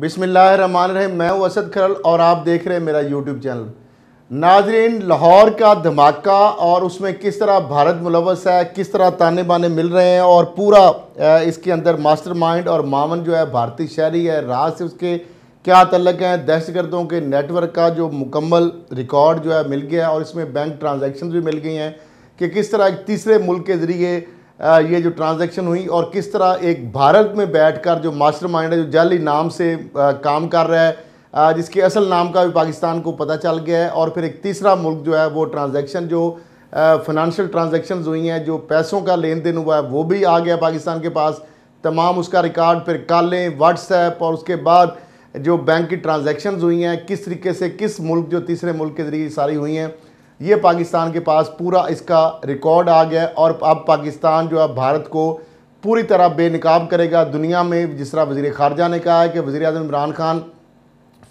बिसमीम मैं हूँ असद खरल और आप देख रहे हैं मेरा यूट्यूब चैनल नाजरीन लाहौर का धमाका और उसमें किस तरह भारत मुलवस है किस तरह ताने बाने मिल रहे हैं और पूरा इसके अंदर मास्टरमाइंड और मामन जो है भारतीय शहरी है राज से उसके क्या तलक हैं दहशतगर्दों के नेटवर्क का जो मुकम्मल रिकॉर्ड जो है मिल गया है और इसमें बैंक ट्रांजेक्शन भी मिल गई हैं कि किस तरह तीसरे मुल्क के ज़रिए ये जो ट्रांजैक्शन हुई और किस तरह एक भारत में बैठकर जो मास्टरमाइंड है जो जाली नाम से काम कर रहा है जिसके असल नाम का भी पाकिस्तान को पता चल गया है और फिर एक तीसरा मुल्क जो है वो ट्रांजैक्शन जो फाइनेंशियल ट्रांजैक्शंस हुई हैं जो पैसों का लेन देन हुआ है वो भी आ गया पाकिस्तान के पास तमाम उसका रिकॉर्ड फिर कॉलें व्हाट्सएप और उसके बाद जो बैंक की ट्रांजेक्शन हुई हैं किस तरीके से किस मुल्क जो तीसरे मुल्क के ज़रिए सारी हुई हैं ये पाकिस्तान के पास पूरा इसका रिकॉर्ड आ गया और अब पाकिस्तान जो है भारत को पूरी तरह बेनकाब करेगा दुनिया में जिस तरह वज़ी ख़ारजा ने कहा है कि वज़ी अजम इमरान खान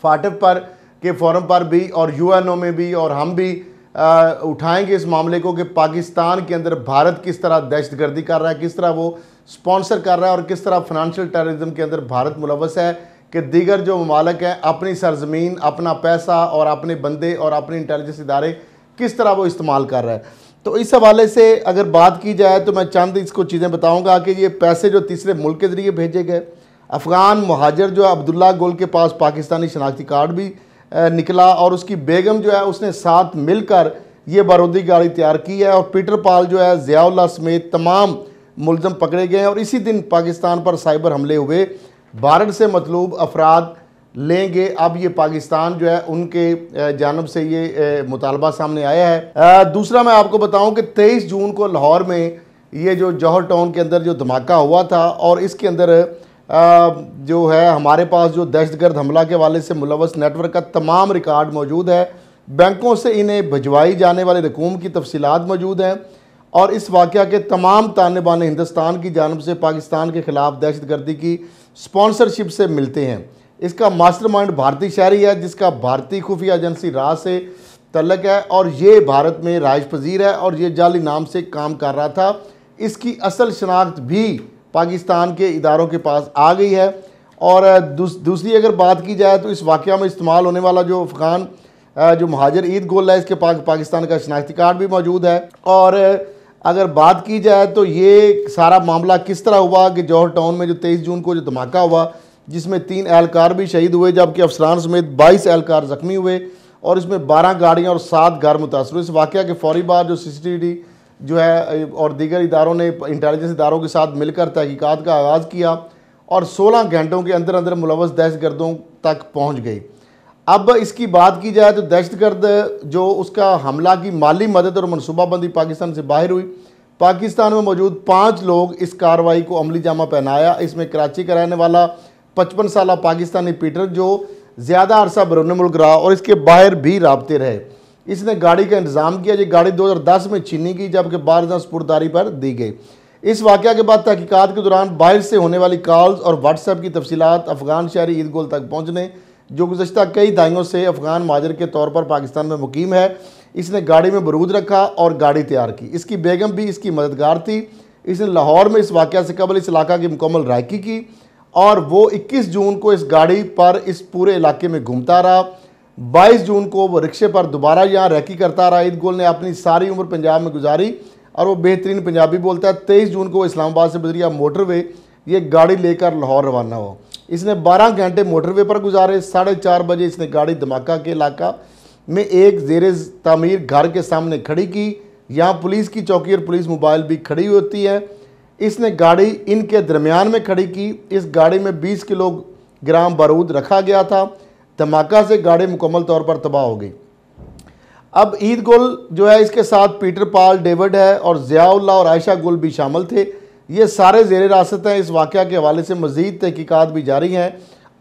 फाटक पर के फोरम पर भी और यू एन ओ में भी और हम भी आ, उठाएंगे इस मामले को कि पाकिस्तान के अंदर भारत किस तरह दहशत गर्दी कर रहा है किस तरह वो स्पॉन्सर कर रहा है और किस तरह फिनंशियल टेररिज्म के अंदर भारत मुलवस है कि दीगर जो ममालक हैं अपनी सरजमीन अपना पैसा और अपने बंदे और अपने इंटेलिजेंस इदारे किस तरह वो इस्तेमाल कर रहा है तो इस हवाले से अगर बात की जाए तो मैं चंद इसको चीज़ें बताऊंगा कि ये पैसे जो तीसरे मुल्क के ज़रिए भेजे गए अफ़गान महाजर जो है अब्दुल्ला गोल के पास पाकिस्तानी शनाख्ती कार्ड भी निकला और उसकी बेगम जो है उसने साथ मिलकर ये बारूदी गाड़ी तैयार की है और पीटर पाल जो है ज़ियाल्ला समेत तमाम मुलम पकड़े गए और इसी दिन पाकिस्तान पर साइबर हमले हुए भारत से मतलूब अफराद लेंगे अब ये पाकिस्तान जो है उनके जानब से ये मुतालबा सामने आया है दूसरा मैं आपको बताऊं कि 23 जून को लाहौर में ये जो जौहर टाउन के अंदर जो धमाका हुआ था और इसके अंदर जो है हमारे पास जो दहशतगर्द हमला के वाले से मुलवस नेटवर्क का तमाम रिकॉर्ड मौजूद है बैंकों से इन्हें भिजवाई जाने वाले रकूम की तफसीत मौजूद हैं और इस वाक़ के तमाम ताने बाने हिंदुस्तान की जानब से पाकिस्तान के ख़िलाफ़ दहशत गर्दी की स्पॉन्सरशिप से मिलते हैं इसका मास्टरमाइंड भारतीय शहरी है जिसका भारतीय खुफिया एजेंसी रा से तलक है और ये भारत में राज पजीर है और ये जाली नाम से काम कर रहा था इसकी असल शनाख्त भी पाकिस्तान के इदारों के पास आ गई है और दूस, दूसरी अगर बात की जाए तो इस वाक़ में इस्तेमाल होने वाला जो अफ़गान जो महाजर ईद गोल है इसके पाक पाकिस्तान का शनाख्ती कार्ड भी मौजूद है और अगर बात की जाए तो ये सारा मामला किस तरह हुआ कि जौहर टाउन में जो तेईस जून को जो धमाका हुआ जिसमें तीन एहलकार भी शहीद हुए जबकि अफसरान समेत बाईस एहलकार ज़ख्मी हुए और इसमें बारह गाड़ियाँ और सात घर मुतासर इस वाक़े के फौरी बाद जो सी जो है और दीगर इदारों ने इंटेलिजेंस इदारों के साथ मिलकर तहकीक़ात का आगाज़ किया और 16 घंटों के अंदर अंदर मुलवस दहशतगर्दों तक पहुँच गई अब इसकी बात की जाए तो दहशतगर्द जो उसका हमला की माली मदद और मनसूबाबंदी पाकिस्तान से बाहर हुई पाकिस्तान में मौजूद पाँच लोग इस कार्रवाई को अमली जामा पहनाया इसमें कराची का रहने वाला पचपन साल पाकिस्तानी पीटर जो ज़्यादा अरसा बरून मुल्क रहा और इसके बाहर भी रबते रहे इसने गाड़ी का इंतज़ाम किया ये गाड़ी 2010 में छीनी गई जबकि बार सपुरदारी पर दी गई इस वाक़ के बाद तहकीक़त के दौरान बाहर से होने वाली कॉल्स और व्हाट्सएप की तफसीत अफगान शहरी ईद गोल तक पहुँचने जो गुजशत कई दाइयों से अफगान माजर के तौर पर पाकिस्तान में मुकीम है इसने गाड़ी में बरूद रखा और गाड़ी तैयार की इसकी बेगम भी इसकी मददगार थी इसने लाहौर में इस वाक़ से कबल इस इलाका की मुकम्मल रायकी की और वो 21 जून को इस गाड़ी पर इस पूरे इलाके में घूमता रहा 22 जून को वो रिक्शे पर दोबारा यहाँ रैकी करता रहा ईद गोल ने अपनी सारी उम्र पंजाब में गुजारी और वो बेहतरीन पंजाबी बोलता है तेईस जून को इस्लामाबाद से बजरिया मोटरवे ये गाड़ी लेकर लाहौर रवाना हो इसने 12 घंटे मोटरवे पर गुजारे साढ़े चार बजे इसने गाड़ी धमाका के इलाका में एक जेर तमीर घर के सामने खड़ी की यहाँ पुलिस की चौकी और पुलिस मोबाइल भी खड़ी होती है इसने गाड़ी इनके दरमियान में खड़ी की इस गाड़ी में 20 किलो ग्राम बारूद रखा गया था धमाका से गाड़ी मुकम्मल तौर पर तबाह हो गई अब ईद गुल जो है इसके साथ पीटर पाल डेविड है और ज़ियाउल्ला और आयशा गुल भी शामिल थे ये सारे जेर रास्त हैं इस वाक़े के हवाले से मज़ीद तहकीक़ात भी जारी हैं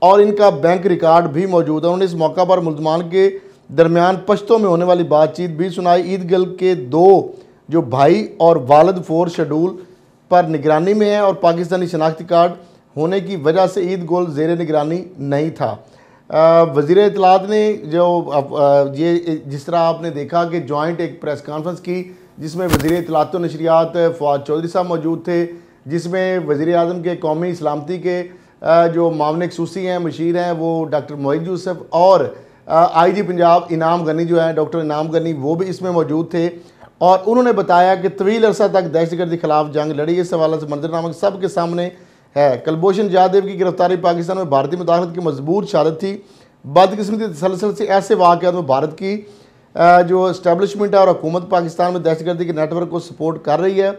और इनका बैंक रिकॉर्ड भी मौजूद है उन्होंने इस मौका पर मुलजमान के दरमियान पश्तों में होने वाली बातचीत भी सुनाई ईद गल के दो जो भाई और वालद फोर शेडूल पर निगरानी में है और पाकिस्तानी शनाख्ती कार्ड होने की वजह से ईद गोल जेर निगरानी नहीं था वजीर इतलात ने जो ये जिस तरह आपने देखा कि जॉइंट एक प्रेस कॉन्फ्रेंस की जिसमें वजीर इतलात तो नशरियात फवाद चौधरी साहब मौजूद थे जिसमें वजीर अजम के कौमी सलामती के जो मामले खसूसी हैं मशीर हैं वो डॉक्टर मोहित यूसफ और आई जी पंजाब इनाम गनी जो है डॉक्टर इनाम गनी वो भी इसमें मौजूद थे और उन्होंने बताया कि तवील अरसा तक दहशतगर्द के खिलाफ जंग लड़ी इस हवाले से मंजरनामा सब के सामने है कलभूषण यादव की गिरफ्तारी पाकिस्तान में भारतीय मुदाखलत की मजबूत शादत थी बदकस्मती तसलसल से ऐसे वाक़ में भारत की जो इस्टेबलिशमेंट है और हुकूमत पाकिस्तान में दहशतगर्दी के नेटवर्क को सपोर्ट कर रही है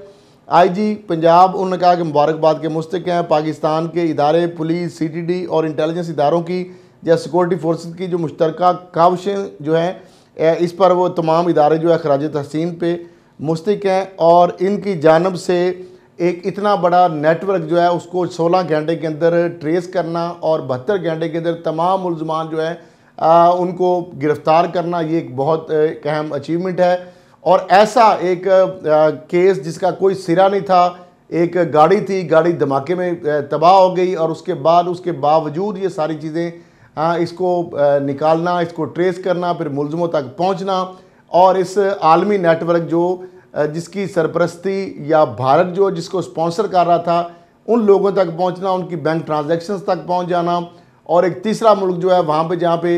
आई जी पंजाब उन्होंने कहा कि मुबारकबाद के मुस्तक हैं पाकिस्तान के इदारे पुलिस सी टी डी और इंटेलिजेंस इदारों की या सिक्योरिटी फोर्स की जो मुश्तरक कावशें जो हैं इस पर वो तमाम इदारे जो है खराज तहसीन पे मुस्तक हैं और इनकी जानब से एक इतना बड़ा नेटवर्क जो है उसको 16 घंटे के अंदर ट्रेस करना और बहत्तर घंटे के अंदर तमाम मुलजमान जो है आ, उनको गिरफ़्तार करना ये एक बहुत एक अहम अचीवमेंट है और ऐसा एक आ, केस जिसका कोई सिरा नहीं था एक गाड़ी थी गाड़ी धमाके में तबाह हो गई और उसके बाद उसके बावजूद ये सारी चीज़ें हाँ इसको निकालना इसको ट्रेस करना फिर मुलजमों तक पहुँचना और इस आलमी नेटवर्क जो जिसकी सरपरस्ती या भारत जो जिसको स्पॉन्सर कर रहा था उन लोगों तक पहुंचना उनकी बैंक ट्रांजैक्शंस तक पहुंच जाना और एक तीसरा मुल्क जो है वहाँ पे जहाँ पे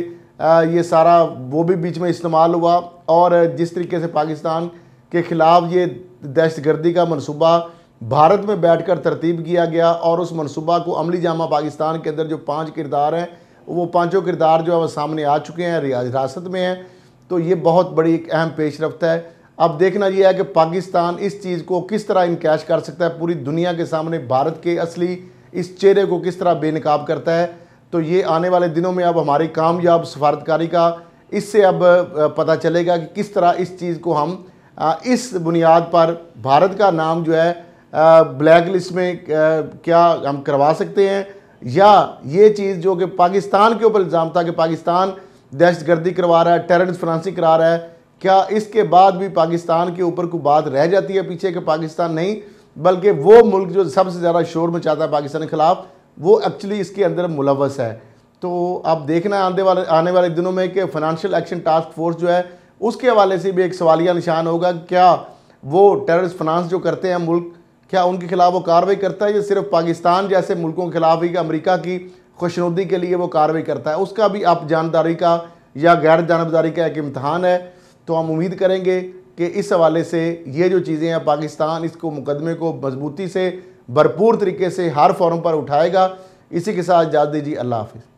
ये सारा वो भी बीच में इस्तेमाल हुआ और जिस तरीके से पाकिस्तान के ख़िलाफ़ ये दहशत गर्दी का मनसूबा भारत में बैठ कर तरतीब किया गया और उस मनसूबा को अमली जामा पाकिस्तान के अंदर जो पाँच किरदार हैं वो पांचों किरदार जो है वो सामने आ चुके हैं हिरासत में हैं तो ये बहुत बड़ी एक अहम पेश रफ्त है अब देखना यह है कि पाकिस्तान इस चीज़ को किस तरह इनकैश कर सकता है पूरी दुनिया के सामने भारत के असली इस चेहरे को किस तरह बेनकाब करता है तो ये आने वाले दिनों में अब हमारी कामयाब सफारतकारी का इससे अब पता चलेगा कि किस तरह इस चीज़ को हम इस बुनियाद पर भारत का नाम जो है ब्लैक लिस्ट में क्या हम करवा सकते हैं या ये चीज़ जो कि पाकिस्तान के ऊपर इल्ज़ाम था कि पाकिस्तान दहशत गर्दी करवा रहा है टेररिस्ट फ्रांसी करा रहा है क्या इसके बाद भी पाकिस्तान के ऊपर कोई बात रह जाती है पीछे कि पाकिस्तान नहीं बल्कि वो मुल्क जो सबसे ज़्यादा शोर मचाता है पाकिस्तान के ख़िलाफ़ वो एक्चुअली इसके अंदर मुलवस है तो आप देखना आने वाले आने वाले दिनों में कि फाइनेंशियल एक्शन टास्क फोर्स जो है उसके हवाले से भी एक सवालिया निशान होगा क्या वो टेररिस्ट फाइनेंस जो करते हैं मुल्क क्या उनके खिलाफ वो कार्रवाई करता है या सिर्फ पाकिस्तान जैसे मुल्कों के खिलाफ ही अमरीका की खुशनुदी के लिए वो कार्रवाई करता है उसका भी आप जानदारी का या गैर जानबदारी का एक इम्तहान है तो हम उम्मीद करेंगे कि इस हवाले से ये जो चीज़ें हैं पाकिस्तान इसको मुकदमे को मजबूती से भरपूर तरीके से हर फॉरम पर उठाएगा इसी के साथ इजाज़ दीजिए अल्लाह हाफिज़